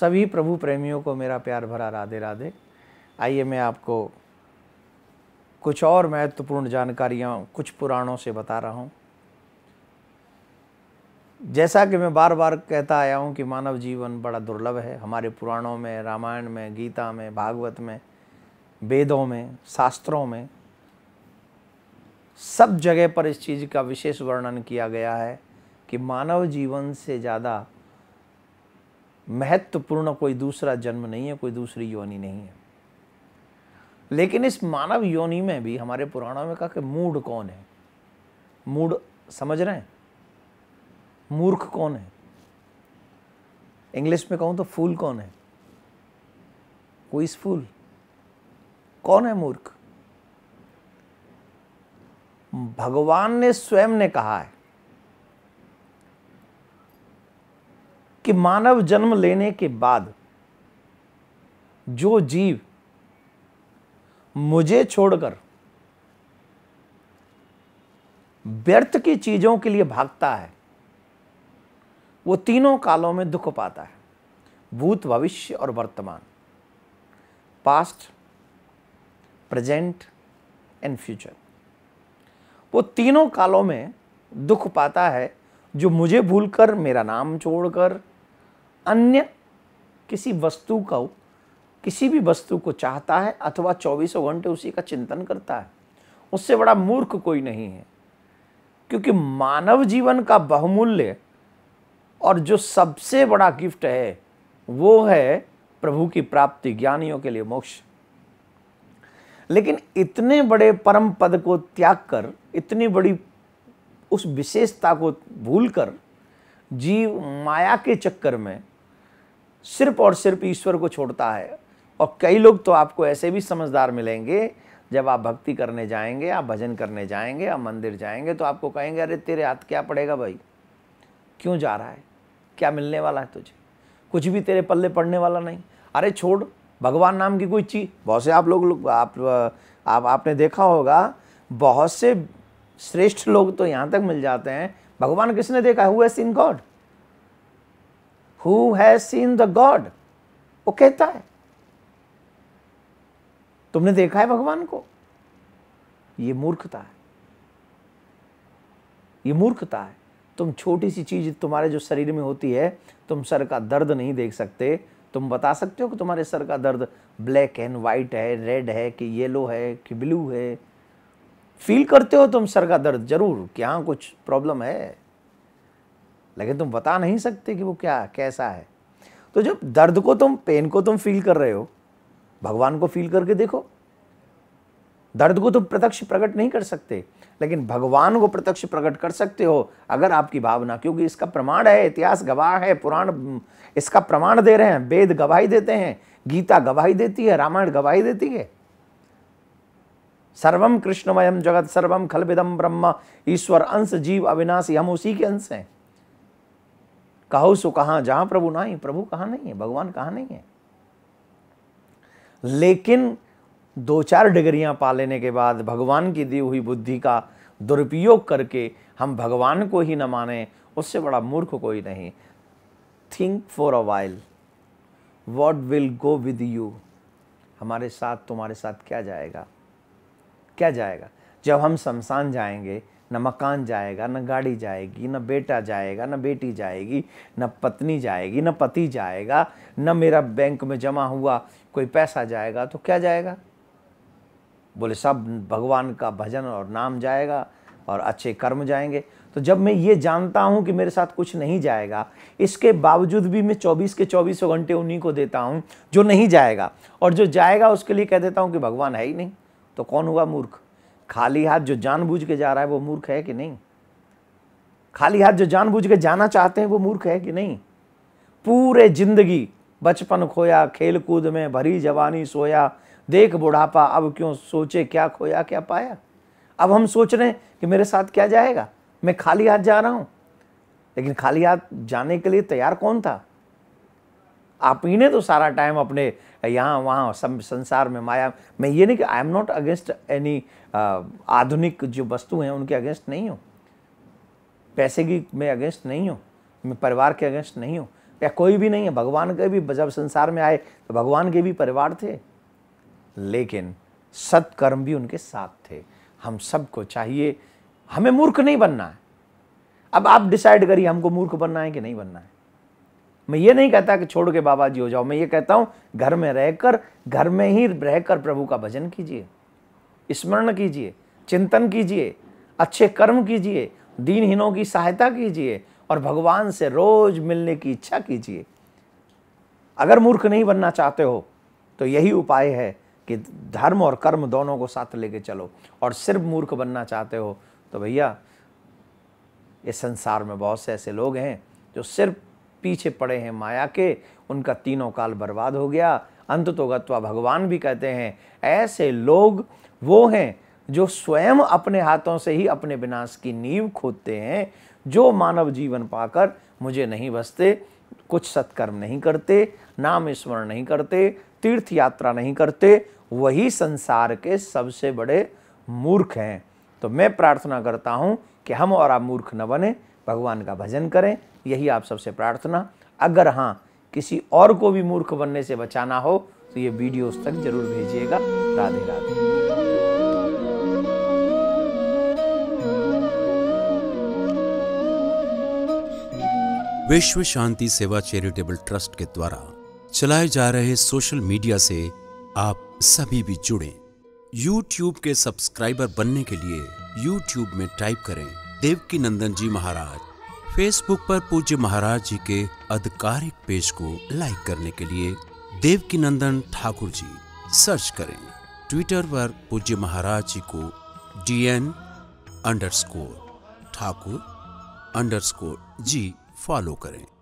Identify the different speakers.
Speaker 1: सभी प्रभु प्रेमियों को मेरा प्यार भरा राधे राधे आइए मैं आपको कुछ और महत्वपूर्ण जानकारियाँ कुछ पुराणों से बता रहा हूँ जैसा कि मैं बार बार कहता आया हूँ कि मानव जीवन बड़ा दुर्लभ है हमारे पुराणों में रामायण में गीता में भागवत में वेदों में शास्त्रों में सब जगह पर इस चीज़ का विशेष वर्णन किया गया है कि मानव जीवन से ज़्यादा महत्वपूर्ण कोई दूसरा जन्म नहीं है कोई दूसरी योनि नहीं है लेकिन इस मानव योनि में भी हमारे पुराणों में कहा कि मूड कौन है मूड समझ रहे हैं मूर्ख कौन है इंग्लिश में कहूं तो फूल कौन है कोई फूल कौन है मूर्ख भगवान ने स्वयं ने कहा है कि मानव जन्म लेने के बाद जो जीव मुझे छोड़कर व्यर्थ की चीज़ों के लिए भागता है वो तीनों कालों में दुख पाता है भूत भविष्य और वर्तमान पास्ट प्रेजेंट एंड फ्यूचर वो तीनों कालों में दुख पाता है जो मुझे भूलकर मेरा नाम छोड़कर अन्य किसी वस्तु का किसी भी वस्तु को चाहता है अथवा चौबीसों घंटे उसी का चिंतन करता है उससे बड़ा मूर्ख कोई नहीं है क्योंकि मानव जीवन का बहुमूल्य और जो सबसे बड़ा गिफ्ट है वो है प्रभु की प्राप्ति ज्ञानियों के लिए मोक्ष लेकिन इतने बड़े परम पद को त्याग कर इतनी बड़ी उस विशेषता को भूल कर जीव माया के चक्कर में सिर्फ और सिर्फ ईश्वर को छोड़ता है और कई लोग तो आपको ऐसे भी समझदार मिलेंगे जब आप भक्ति करने जाएंगे आप भजन करने जाएंगे आप मंदिर जाएंगे तो आपको कहेंगे अरे तेरे हाथ क्या पड़ेगा भाई क्यों जा रहा है क्या मिलने वाला है तुझे कुछ भी तेरे पल्ले पड़ने वाला नहीं अरे छोड़ भगवान नाम की कोई चीज़ बहुत से आप लोग, लो, आप, आप आपने देखा होगा बहुत से श्रेष्ठ लोग तो यहाँ तक मिल जाते हैं भगवान किसने देखा हुआ है seen god who has seen the god वो कहता है तुमने देखा है भगवान को ये मूर्खता है ये मूर्खता है तुम छोटी सी चीज तुम्हारे जो शरीर में होती है तुम सर का दर्द नहीं देख सकते तुम बता सकते हो कि तुम्हारे सर का दर्द ब्लैक एंड वाइट है रेड है कि येलो है कि ब्लू है फील करते हो तुम सर का दर्द जरूर कि हाँ कुछ प्रॉब्लम है लेकिन तुम बता नहीं सकते कि वो क्या कैसा है तो जब दर्द को तुम पेन को तुम फील कर रहे हो भगवान को फील करके देखो दर्द को तुम प्रत्यक्ष प्रकट नहीं कर सकते लेकिन भगवान को प्रत्यक्ष प्रकट कर सकते हो अगर आपकी भावना क्योंकि इसका प्रमाण है इतिहास गवाह है पुराण इसका प्रमाण दे रहे हैं वेद गवाही देते हैं गीता गवाही देती है रामायण गवाही देती है सर्वम कृष्णमयम जगत सर्वम खलविदम ब्रह्म ईश्वर अंश जीव अविनाशी हम उसी के अंश हैं कहो सो कहा जहां प्रभु ना ही प्रभु कहा नहीं है भगवान कहा नहीं है लेकिन दो चार डिग्रियां पा लेने के बाद भगवान की दी हुई बुद्धि का दुरुपयोग करके हम भगवान को ही न माने उससे बड़ा मूर्ख कोई नहीं think for a while what will go with you हमारे साथ तुम्हारे साथ क्या जाएगा क्या जाएगा जब हम शमशान जाएंगे ना मकान जाएगा ना गाड़ी जाएगी ना बेटा जाएगा ना बेटी जाएगी ना पत्नी जाएगी ना पति जाएगा ना मेरा बैंक में जमा हुआ कोई पैसा जाएगा तो क्या जाएगा बोले सब भगवान का भजन और नाम जाएगा और अच्छे कर्म जाएंगे तो जब मैं ये जानता हूँ कि मेरे साथ कुछ नहीं जाएगा इसके बावजूद भी मैं 24 के 24 घंटे उन्हीं को देता हूँ जो नहीं जाएगा और जो जाएगा उसके लिए कह देता हूँ कि भगवान है ही नहीं तो कौन हुआ मूर्ख खाली हाथ जो जानबूझ के जा रहा है वो मूर्ख है कि नहीं खाली हाथ जो जानबूझ के जाना चाहते हैं वो मूर्ख है कि नहीं पूरे जिंदगी बचपन खोया खेल कूद में भरी जवानी सोया देख बुढ़ापा अब क्यों सोचे क्या खोया क्या पाया अब हम सोच रहे हैं कि मेरे साथ क्या जाएगा मैं खाली हाथ जा रहा हूँ लेकिन खाली हाथ जाने के लिए तैयार कौन था आप ही ने तो सारा टाइम अपने यहाँ वहाँ सब संसार में माया मैं ये नहीं कि I am not against any आधुनिक जो वस्तु हैं उनके अगेंस्ट नहीं हूँ पैसे की मैं अगेंस्ट नहीं हूँ मैं परिवार के अगेंस्ट नहीं हूँ या कोई भी नहीं है भगवान के भी जब संसार में आए तो भगवान के भी परिवार थे लेकिन सत्कर्म भी उनके साथ थे हम सबको चाहिए हमें मूर्ख नहीं बनना है अब आप डिसाइड करिए हमको मूर्ख बनना है कि नहीं बनना है मैं ये नहीं कहता कि छोड़ के बाबा जी हो जाओ मैं ये कहता हूँ घर में रहकर घर में ही रहकर प्रभु का भजन कीजिए स्मरण कीजिए चिंतन कीजिए अच्छे कर्म कीजिए दीनहीनों की सहायता कीजिए और भगवान से रोज मिलने की इच्छा कीजिए अगर मूर्ख नहीं बनना चाहते हो तो यही उपाय है कि धर्म और कर्म दोनों को साथ लेके चलो और सिर्फ मूर्ख बनना चाहते हो तो भैया इस संसार में बहुत से ऐसे लोग हैं जो सिर्फ पीछे पड़े हैं माया के उनका तीनों काल बर्बाद हो गया अंत तो गत्वा भगवान भी कहते हैं ऐसे लोग वो हैं जो स्वयं अपने हाथों से ही अपने विनाश की नींव खोदते हैं जो मानव जीवन पाकर मुझे नहीं बसते कुछ सत्कर्म नहीं करते नाम स्मरण नहीं करते तीर्थ यात्रा नहीं करते वही संसार के सबसे बड़े मूर्ख हैं तो मैं प्रार्थना करता हूँ कि हम और आप मूर्ख न बने भगवान का भजन करें यही आप सबसे प्रार्थना अगर हाँ किसी और को भी मूर्ख बनने से बचाना हो तो ये वीडियोस तक जरूर भेजिएगा राधे राधे विश्व शांति सेवा चैरिटेबल ट्रस्ट के द्वारा चलाए जा रहे सोशल मीडिया से आप सभी भी जुड़ें YouTube के सब्सक्राइबर बनने के लिए YouTube में टाइप करें देवकी नंदन जी महाराज फेसबुक पर पूज्य महाराज जी के आधिकारिक पेज को लाइक करने के लिए देवकी नंदन ठाकुर जी सर्च करें ट्विटर पर पूज्य महाराज जी को D N score Thakur score ji follow करें